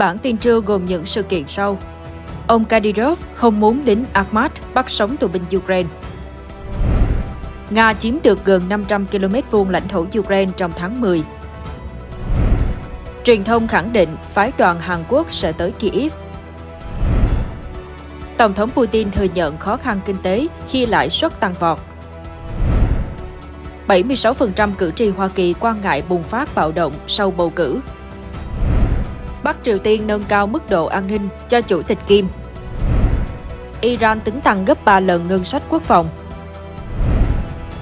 Bản tin trưa gồm những sự kiện sau. Ông Kadyrov không muốn lính Akhmat bắt sống tù binh Ukraine. Nga chiếm được gần 500 km vuông lãnh thổ Ukraine trong tháng 10. Truyền thông khẳng định phái đoàn Hàn Quốc sẽ tới Kyiv. Tổng thống Putin thừa nhận khó khăn kinh tế khi lãi suất tăng vọt. 76% cử tri Hoa Kỳ quan ngại bùng phát bạo động sau bầu cử Bắc Triều Tiên nâng cao mức độ an ninh cho Chủ tịch Kim. Iran tính tăng gấp 3 lần ngân sách quốc phòng.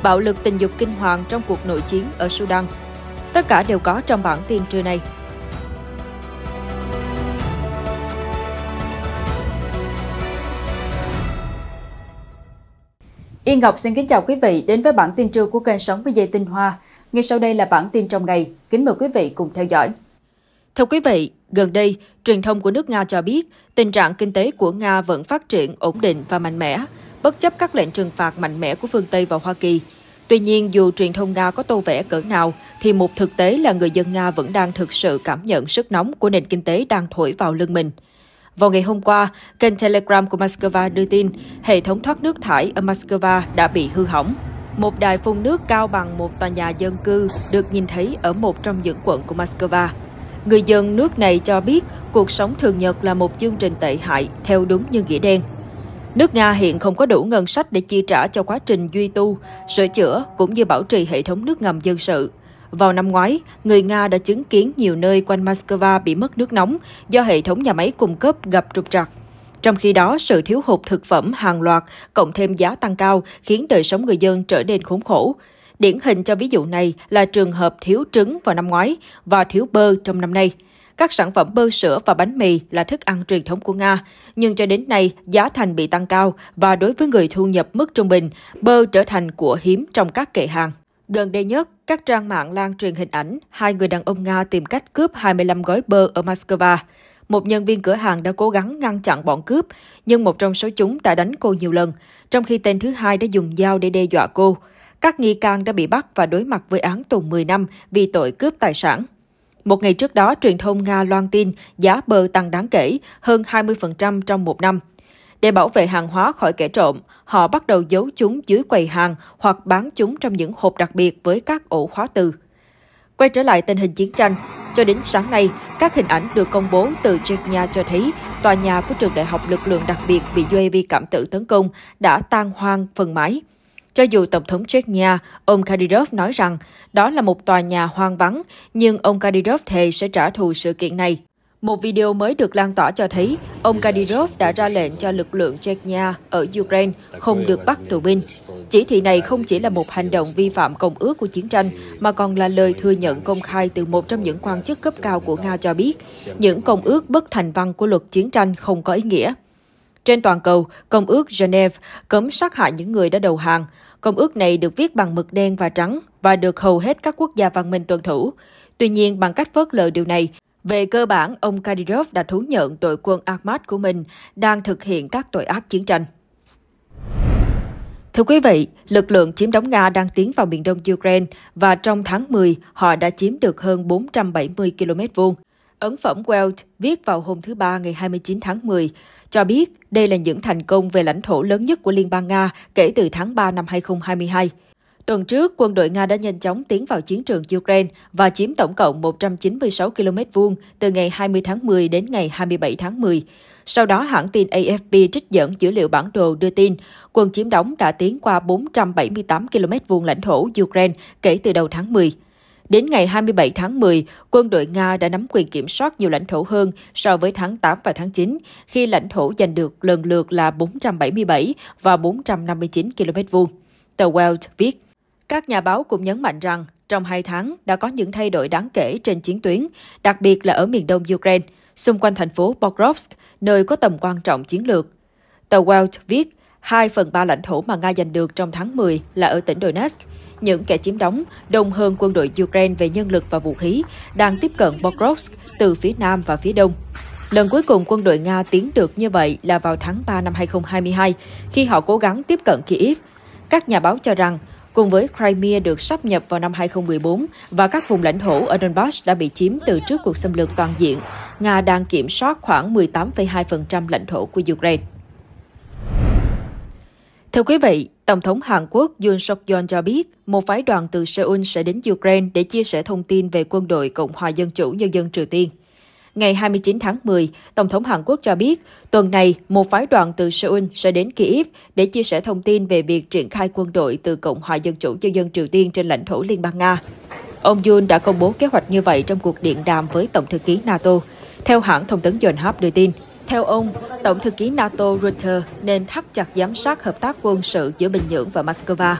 Bạo lực tình dục kinh hoàng trong cuộc nội chiến ở Sudan. Tất cả đều có trong bản tin trưa nay. Yên Ngọc xin kính chào quý vị đến với bản tin trưa của kênh Sống với dây tinh hoa. Ngay sau đây là bản tin trong ngày. Kính mời quý vị cùng theo dõi. Thưa quý vị, Gần đây, truyền thông của nước Nga cho biết tình trạng kinh tế của Nga vẫn phát triển ổn định và mạnh mẽ, bất chấp các lệnh trừng phạt mạnh mẽ của phương Tây và Hoa Kỳ. Tuy nhiên, dù truyền thông Nga có tô vẽ cỡ nào, thì một thực tế là người dân Nga vẫn đang thực sự cảm nhận sức nóng của nền kinh tế đang thổi vào lưng mình. Vào ngày hôm qua, kênh Telegram của Moscow đưa tin hệ thống thoát nước thải ở Moscow đã bị hư hỏng. Một đài phun nước cao bằng một tòa nhà dân cư được nhìn thấy ở một trong những quận của Moscow. Người dân nước này cho biết cuộc sống thường nhật là một chương trình tệ hại theo đúng như nghĩa đen. Nước Nga hiện không có đủ ngân sách để chi trả cho quá trình duy tu, sửa chữa cũng như bảo trì hệ thống nước ngầm dân sự. Vào năm ngoái, người Nga đã chứng kiến nhiều nơi quanh Moscow bị mất nước nóng do hệ thống nhà máy cung cấp gặp trục trặc. Trong khi đó, sự thiếu hụt thực phẩm hàng loạt cộng thêm giá tăng cao khiến đời sống người dân trở nên khốn khổ. Điển hình cho ví dụ này là trường hợp thiếu trứng vào năm ngoái và thiếu bơ trong năm nay. Các sản phẩm bơ sữa và bánh mì là thức ăn truyền thống của Nga, nhưng cho đến nay giá thành bị tăng cao và đối với người thu nhập mức trung bình, bơ trở thành của hiếm trong các kệ hàng. Gần đây nhất, các trang mạng lan truyền hình ảnh hai người đàn ông Nga tìm cách cướp 25 gói bơ ở Moscow. Một nhân viên cửa hàng đã cố gắng ngăn chặn bọn cướp, nhưng một trong số chúng đã đánh cô nhiều lần, trong khi tên thứ hai đã dùng dao để đe dọa cô các nghi can đã bị bắt và đối mặt với án tù 10 năm vì tội cướp tài sản. Một ngày trước đó, truyền thông Nga loan tin giá bơ tăng đáng kể, hơn 20% trong một năm. Để bảo vệ hàng hóa khỏi kẻ trộm, họ bắt đầu giấu chúng dưới quầy hàng hoặc bán chúng trong những hộp đặc biệt với các ổ khóa từ. Quay trở lại tình hình chiến tranh, cho đến sáng nay, các hình ảnh được công bố từ Chechnya cho thấy tòa nhà của trường đại học lực lượng đặc biệt bị UAV cảm tử tấn công đã tan hoang phần mái. Cho dù Tổng thống Chechnya, ông Kadyrov nói rằng đó là một tòa nhà hoang vắng, nhưng ông Kadyrov thề sẽ trả thù sự kiện này. Một video mới được lan tỏa cho thấy ông Kadyrov đã ra lệnh cho lực lượng Chechnya ở Ukraine không được bắt tù binh. Chỉ thị này không chỉ là một hành động vi phạm công ước của chiến tranh, mà còn là lời thừa nhận công khai từ một trong những quan chức cấp cao của Nga cho biết, những công ước bất thành văn của luật chiến tranh không có ý nghĩa. Trên toàn cầu, Công ước Geneva cấm sát hại những người đã đầu hàng. Công ước này được viết bằng mực đen và trắng và được hầu hết các quốc gia văn minh tuân thủ. Tuy nhiên, bằng cách phớt lờ điều này, về cơ bản, ông Kadyrov đã thú nhận đội quân Akhmat của mình đang thực hiện các tội ác chiến tranh. Thưa quý vị, lực lượng chiếm đóng Nga đang tiến vào miền đông Ukraine và trong tháng 10, họ đã chiếm được hơn 470 km vuông. Ấn phẩm Welt viết vào hôm thứ Ba ngày 29 tháng 10, cho biết đây là những thành công về lãnh thổ lớn nhất của Liên bang Nga kể từ tháng 3 năm 2022. Tuần trước, quân đội Nga đã nhanh chóng tiến vào chiến trường Ukraine và chiếm tổng cộng 196 km vuông từ ngày 20 tháng 10 đến ngày 27 tháng 10. Sau đó, hãng tin AFP trích dẫn dữ liệu bản đồ đưa tin quân chiếm đóng đã tiến qua 478 km vuông lãnh thổ Ukraine kể từ đầu tháng 10. Đến ngày 27 tháng 10, quân đội Nga đã nắm quyền kiểm soát nhiều lãnh thổ hơn so với tháng 8 và tháng 9, khi lãnh thổ giành được lần lượt là 477 và 459 km vuông. The Welt viết, các nhà báo cũng nhấn mạnh rằng trong hai tháng đã có những thay đổi đáng kể trên chiến tuyến, đặc biệt là ở miền đông Ukraine, xung quanh thành phố Pokrovsk, nơi có tầm quan trọng chiến lược. Tờ Welt viết, 2 phần 3 lãnh thổ mà Nga giành được trong tháng 10 là ở tỉnh Donetsk. Những kẻ chiếm đóng, đông hơn quân đội Ukraine về nhân lực và vũ khí, đang tiếp cận Pokrovsk từ phía nam và phía đông. Lần cuối cùng quân đội Nga tiến được như vậy là vào tháng 3 năm 2022, khi họ cố gắng tiếp cận Kyiv. Các nhà báo cho rằng, cùng với Crimea được sắp nhập vào năm 2014 và các vùng lãnh thổ ở Donbass đã bị chiếm từ trước cuộc xâm lược toàn diện, Nga đang kiểm soát khoảng 18,2% lãnh thổ của Ukraine. Thưa quý vị, Tổng thống Hàn Quốc Yoon suk yeol cho biết một phái đoàn từ Seoul sẽ đến Ukraine để chia sẻ thông tin về quân đội Cộng hòa Dân chủ Nhân dân Triều Tiên. Ngày 29 tháng 10, Tổng thống Hàn Quốc cho biết tuần này một phái đoàn từ Seoul sẽ đến Kyiv để chia sẻ thông tin về việc triển khai quân đội từ Cộng hòa Dân chủ Nhân dân Triều Tiên trên lãnh thổ Liên bang Nga. Ông Yoon đã công bố kế hoạch như vậy trong cuộc điện đàm với Tổng thư ký NATO, theo hãng thông tấn Yonhap đưa tin. Theo ông, Tổng thư ký NATO Rutter nên thắt chặt giám sát hợp tác quân sự giữa Bình Nhưỡng và Moscow.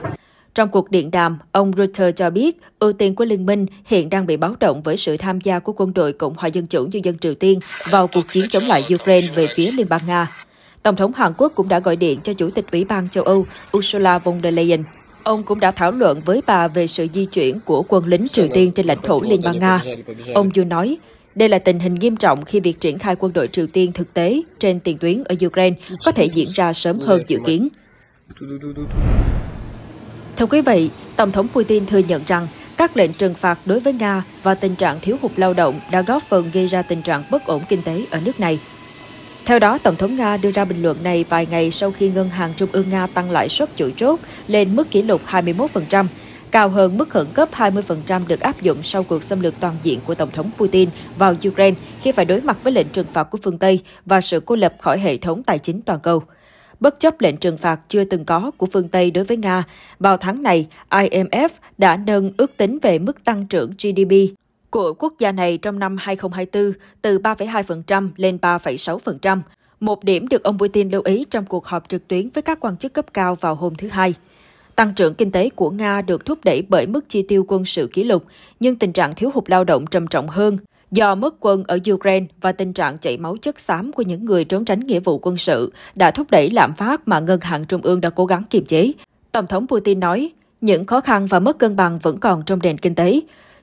Trong cuộc điện đàm, ông Rutter cho biết ưu tiên của Liên minh hiện đang bị báo động với sự tham gia của quân đội Cộng hòa Dân chủ Nhân dân Triều Tiên vào cuộc chiến chống lại Ukraine về phía Liên bang Nga. Tổng thống Hàn Quốc cũng đã gọi điện cho Chủ tịch Ủy ban châu Âu Ursula von der Leyen. Ông cũng đã thảo luận với bà về sự di chuyển của quân lính Triều Tiên trên lãnh thổ Liên bang Nga. Ông vừa nói, đây là tình hình nghiêm trọng khi việc triển khai quân đội Triều Tiên thực tế trên tiền tuyến ở Ukraine có thể diễn ra sớm hơn dự kiến. Thưa quý vị, Tổng thống Putin thừa nhận rằng các lệnh trừng phạt đối với Nga và tình trạng thiếu hụt lao động đã góp phần gây ra tình trạng bất ổn kinh tế ở nước này. Theo đó, Tổng thống Nga đưa ra bình luận này vài ngày sau khi Ngân hàng Trung ương Nga tăng lãi suất chủ chốt lên mức kỷ lục 21%, cao hơn mức khẩn cấp 20% được áp dụng sau cuộc xâm lược toàn diện của Tổng thống Putin vào Ukraine khi phải đối mặt với lệnh trừng phạt của phương Tây và sự cô lập khỏi hệ thống tài chính toàn cầu. Bất chấp lệnh trừng phạt chưa từng có của phương Tây đối với Nga, vào tháng này, IMF đã nâng ước tính về mức tăng trưởng GDP của quốc gia này trong năm 2024 từ 3,2% lên 3,6%, một điểm được ông Putin lưu ý trong cuộc họp trực tuyến với các quan chức cấp cao vào hôm thứ Hai. Tăng trưởng kinh tế của Nga được thúc đẩy bởi mức chi tiêu quân sự kỷ lục, nhưng tình trạng thiếu hụt lao động trầm trọng hơn do mất quân ở Ukraine và tình trạng chảy máu chất xám của những người trốn tránh nghĩa vụ quân sự đã thúc đẩy lạm phát mà ngân hàng trung ương đã cố gắng kiềm chế. Tổng thống Putin nói, những khó khăn và mất cân bằng vẫn còn trong nền kinh tế.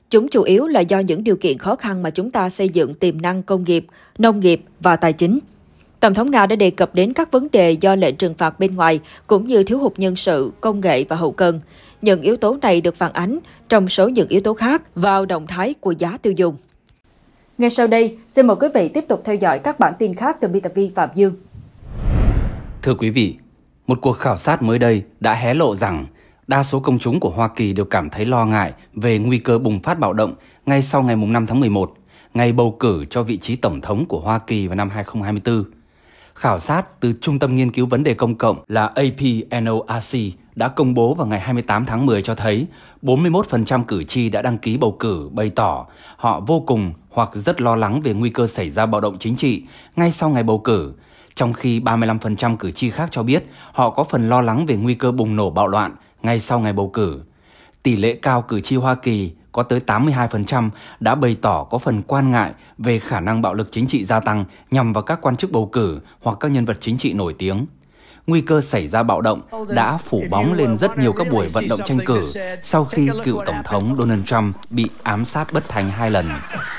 Chúng chủ yếu là do những điều kiện khó khăn mà chúng ta xây dựng tiềm năng công nghiệp, nông nghiệp và tài chính. Tổng thống Nga đã đề cập đến các vấn đề do lệnh trừng phạt bên ngoài, cũng như thiếu hụt nhân sự, công nghệ và hậu cần. Những yếu tố này được phản ánh trong số những yếu tố khác vào động thái của giá tiêu dùng. Ngay sau đây, xin mời quý vị tiếp tục theo dõi các bản tin khác từ biên tập viên Phạm Dương. Thưa quý vị, một cuộc khảo sát mới đây đã hé lộ rằng đa số công chúng của Hoa Kỳ đều cảm thấy lo ngại về nguy cơ bùng phát bạo động ngay sau ngày 5 tháng 11, ngày bầu cử cho vị trí tổng thống của Hoa Kỳ vào năm 2024. Khảo sát từ Trung tâm Nghiên cứu Vấn đề Công cộng là APNORC đã công bố vào ngày 28 tháng 10 cho thấy 41% cử tri đã đăng ký bầu cử bày tỏ họ vô cùng hoặc rất lo lắng về nguy cơ xảy ra bạo động chính trị ngay sau ngày bầu cử, trong khi 35% cử tri khác cho biết họ có phần lo lắng về nguy cơ bùng nổ bạo loạn ngay sau ngày bầu cử. Tỷ lệ cao cử tri Hoa Kỳ có tới 82% đã bày tỏ có phần quan ngại về khả năng bạo lực chính trị gia tăng nhằm vào các quan chức bầu cử hoặc các nhân vật chính trị nổi tiếng. Nguy cơ xảy ra bạo động đã phủ bóng lên rất nhiều các buổi vận động tranh cử sau khi cựu Tổng thống Donald Trump bị ám sát bất thành hai lần.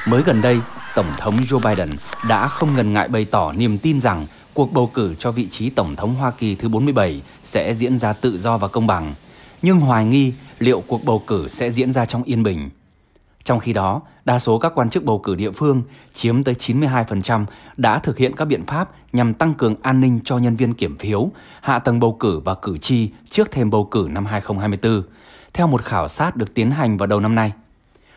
Mới gần đây, Tổng thống Joe Biden đã không ngần ngại bày tỏ niềm tin rằng cuộc bầu cử cho vị trí Tổng thống Hoa Kỳ thứ 47 sẽ diễn ra tự do và công bằng – nhưng hoài nghi liệu cuộc bầu cử sẽ diễn ra trong yên bình. Trong khi đó, đa số các quan chức bầu cử địa phương chiếm tới 92% đã thực hiện các biện pháp nhằm tăng cường an ninh cho nhân viên kiểm phiếu, hạ tầng bầu cử và cử tri trước thêm bầu cử năm 2024, theo một khảo sát được tiến hành vào đầu năm nay.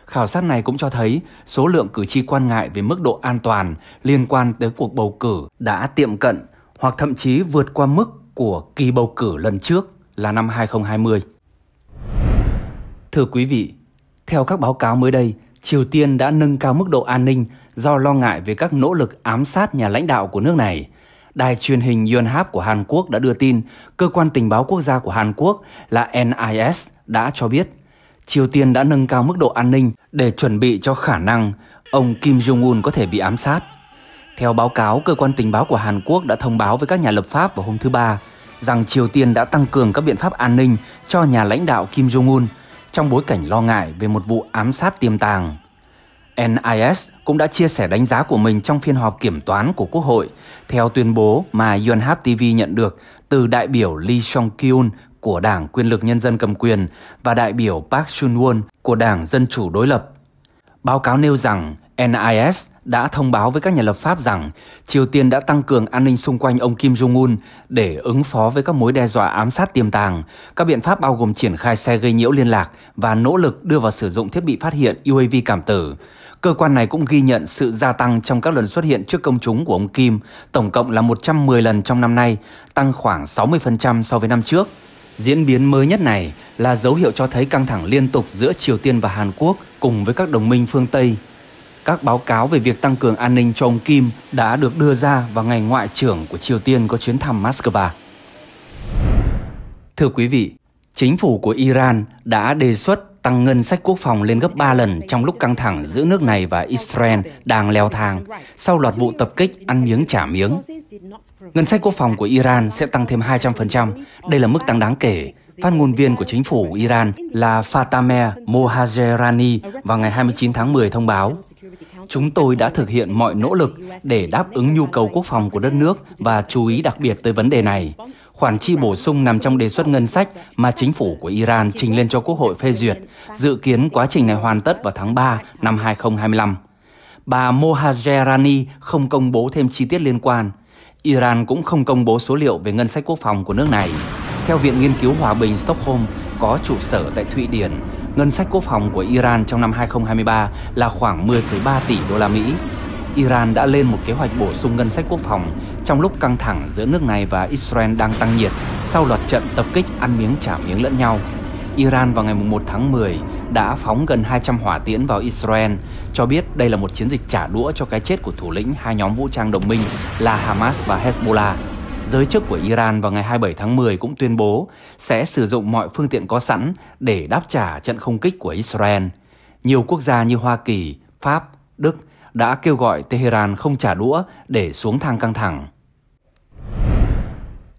Khảo sát này cũng cho thấy số lượng cử tri quan ngại về mức độ an toàn liên quan tới cuộc bầu cử đã tiệm cận hoặc thậm chí vượt qua mức của kỳ bầu cử lần trước là năm 2020. Thưa quý vị, theo các báo cáo mới đây, Triều Tiên đã nâng cao mức độ an ninh do lo ngại về các nỗ lực ám sát nhà lãnh đạo của nước này. Đài truyền hình Yonhap của Hàn Quốc đã đưa tin cơ quan tình báo quốc gia của Hàn Quốc là NIS đã cho biết Triều Tiên đã nâng cao mức độ an ninh để chuẩn bị cho khả năng ông Kim Jong-un có thể bị ám sát. Theo báo cáo, cơ quan tình báo của Hàn Quốc đã thông báo với các nhà lập pháp vào hôm thứ Ba rằng Triều Tiên đã tăng cường các biện pháp an ninh cho nhà lãnh đạo Kim Jong-un – trong bối cảnh lo ngại về một vụ ám sát tiềm tàng. NIS cũng đã chia sẻ đánh giá của mình trong phiên họp kiểm toán của Quốc hội theo tuyên bố mà Yonhap TV nhận được từ đại biểu Lee Song-kyun của Đảng Quyền lực Nhân dân cầm quyền và đại biểu Park Chun-won của Đảng Dân chủ đối lập. Báo cáo nêu rằng NIS đã thông báo với các nhà lập pháp rằng Triều Tiên đã tăng cường an ninh xung quanh ông Kim Jong-un để ứng phó với các mối đe dọa ám sát tiềm tàng. Các biện pháp bao gồm triển khai xe gây nhiễu liên lạc và nỗ lực đưa vào sử dụng thiết bị phát hiện UAV cảm tử. Cơ quan này cũng ghi nhận sự gia tăng trong các lần xuất hiện trước công chúng của ông Kim, tổng cộng là 110 lần trong năm nay, tăng khoảng 60% so với năm trước. Diễn biến mới nhất này là dấu hiệu cho thấy căng thẳng liên tục giữa Triều Tiên và Hàn Quốc cùng với các đồng minh phương Tây các báo cáo về việc tăng cường an ninh cho ông Kim đã được đưa ra vào ngày ngoại trưởng của Triều Tiên có chuyến thăm Moscow. Thưa quý vị, chính phủ của Iran đã đề xuất tăng ngân sách quốc phòng lên gấp 3 lần trong lúc căng thẳng giữa nước này và Israel đang leo thang sau loạt vụ tập kích ăn miếng trả miếng. Ngân sách quốc phòng của Iran sẽ tăng thêm 200%. Đây là mức tăng đáng kể. Phát ngôn viên của chính phủ Iran là Fatameh Mohajerani vào ngày 29 tháng 10 thông báo Chúng tôi đã thực hiện mọi nỗ lực để đáp ứng nhu cầu quốc phòng của đất nước và chú ý đặc biệt tới vấn đề này. Khoản chi bổ sung nằm trong đề xuất ngân sách mà chính phủ của Iran trình lên cho Quốc hội phê duyệt. Dự kiến quá trình này hoàn tất vào tháng 3 năm 2025. Bà Mohajerani không công bố thêm chi tiết liên quan. Iran cũng không công bố số liệu về ngân sách quốc phòng của nước này. Theo Viện Nghiên cứu Hòa bình Stockholm có trụ sở tại Thụy Điển, ngân sách quốc phòng của Iran trong năm 2023 là khoảng 10,3 tỷ đô la Mỹ. Iran đã lên một kế hoạch bổ sung ngân sách quốc phòng trong lúc căng thẳng giữa nước này và Israel đang tăng nhiệt sau loạt trận tập kích ăn miếng trả miếng lẫn nhau. Iran vào ngày 1 tháng 10 đã phóng gần 200 hỏa tiễn vào Israel, cho biết đây là một chiến dịch trả đũa cho cái chết của thủ lĩnh hai nhóm vũ trang đồng minh là Hamas và Hezbollah giới chức của Iran vào ngày 27 tháng 10 cũng tuyên bố sẽ sử dụng mọi phương tiện có sẵn để đáp trả trận không kích của Israel. Nhiều quốc gia như Hoa Kỳ, Pháp, Đức đã kêu gọi Tehran không trả đũa để xuống thang căng thẳng.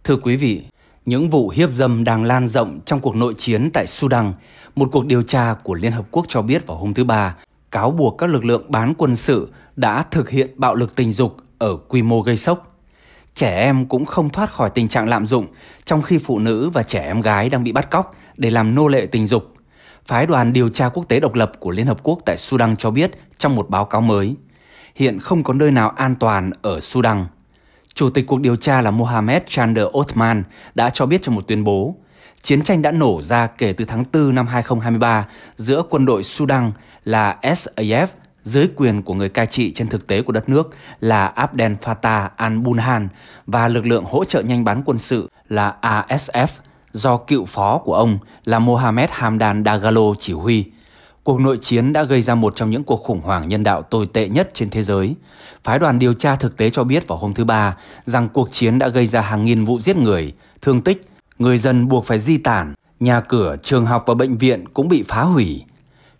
Thưa quý vị, những vụ hiếp dâm đang lan rộng trong cuộc nội chiến tại Sudan, một cuộc điều tra của Liên Hợp Quốc cho biết vào hôm thứ Ba, cáo buộc các lực lượng bán quân sự đã thực hiện bạo lực tình dục ở quy mô gây sốc trẻ em cũng không thoát khỏi tình trạng lạm dụng trong khi phụ nữ và trẻ em gái đang bị bắt cóc để làm nô lệ tình dục. Phái đoàn điều tra quốc tế độc lập của Liên Hợp Quốc tại Sudan cho biết trong một báo cáo mới, hiện không có nơi nào an toàn ở Sudan. Chủ tịch cuộc điều tra là Mohamed Chander Othman đã cho biết trong một tuyên bố, chiến tranh đã nổ ra kể từ tháng 4 năm 2023 giữa quân đội Sudan là SAF dưới quyền của người cai trị trên thực tế của đất nước là Abdel Fattah al-Burhan và lực lượng hỗ trợ nhanh bán quân sự là ASF do cựu phó của ông là Mohamed Hamdan Dagalo chỉ huy. Cuộc nội chiến đã gây ra một trong những cuộc khủng hoảng nhân đạo tồi tệ nhất trên thế giới. Phái đoàn điều tra thực tế cho biết vào hôm thứ Ba rằng cuộc chiến đã gây ra hàng nghìn vụ giết người, thương tích, người dân buộc phải di tản, nhà cửa, trường học và bệnh viện cũng bị phá hủy.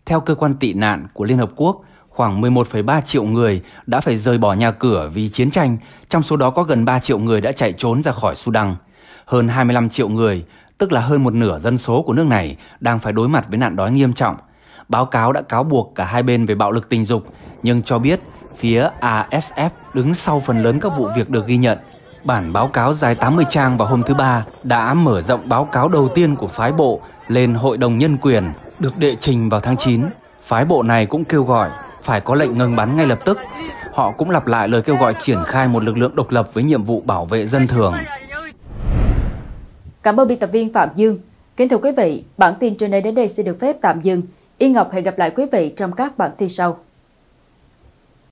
Theo cơ quan tị nạn của Liên Hợp Quốc, khoảng 11,3 triệu người đã phải rời bỏ nhà cửa vì chiến tranh, trong số đó có gần 3 triệu người đã chạy trốn ra khỏi Sudan. Hơn 25 triệu người, tức là hơn một nửa dân số của nước này, đang phải đối mặt với nạn đói nghiêm trọng. Báo cáo đã cáo buộc cả hai bên về bạo lực tình dục, nhưng cho biết phía ASF đứng sau phần lớn các vụ việc được ghi nhận. Bản báo cáo dài 80 trang vào hôm thứ Ba đã mở rộng báo cáo đầu tiên của phái bộ lên Hội đồng Nhân quyền, được đệ trình vào tháng 9. Phái bộ này cũng kêu gọi phải có lệnh ngừng bắn ngay lập tức. Họ cũng lặp lại lời kêu gọi triển khai một lực lượng độc lập với nhiệm vụ bảo vệ dân thường. Cảm ơn biên tập viên Phạm Dương. Kính thưa quý vị, bản tin trên đây đến đây sẽ được phép tạm dừng. Y Ngọc hẹn gặp lại quý vị trong các bản tin sau.